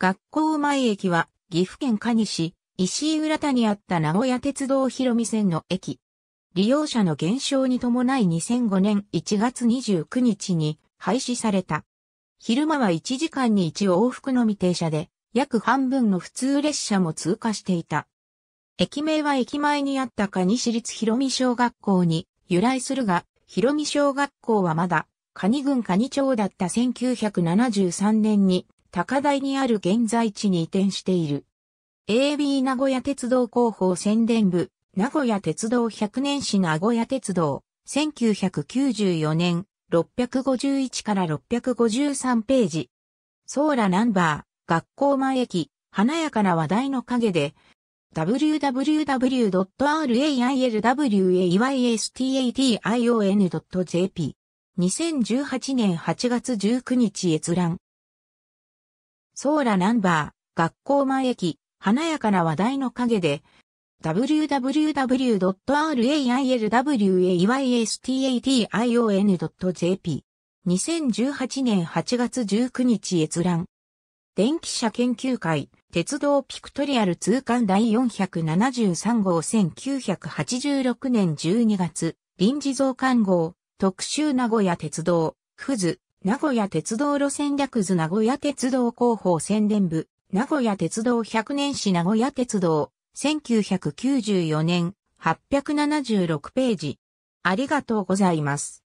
学校前駅は岐阜県蟹市、石井浦田にあった名古屋鉄道広見線の駅。利用者の減少に伴い2005年1月29日に廃止された。昼間は1時間に1往復のみ停車で、約半分の普通列車も通過していた。駅名は駅前にあった蟹市立広見小学校に由来するが、広見小学校はまだ、蟹児郡可町だった1973年に高台にある現在地に移転している。AB 名古屋鉄道広報宣伝部、名古屋鉄道100年史名古屋鉄道、1994年、651から653ページ。ソーラナンバー、学校前駅、華やかな話題の陰で、w w w r a i l w a y s t a t i o n j p 2 0 1 8年8月19日閲覧。ソーラナンバー、学校前駅、華やかな話題の陰で、www.railwaystation.jp 2018年8月19日閲覧。電気車研究会、鉄道ピクトリアル通貫第473号1986年12月、臨時増刊号、特集名古屋鉄道、クズ、名古屋鉄道路線略図名古屋鉄道広報宣伝部、名古屋鉄道100年史名古屋鉄道、1994年、876ページ。ありがとうございます。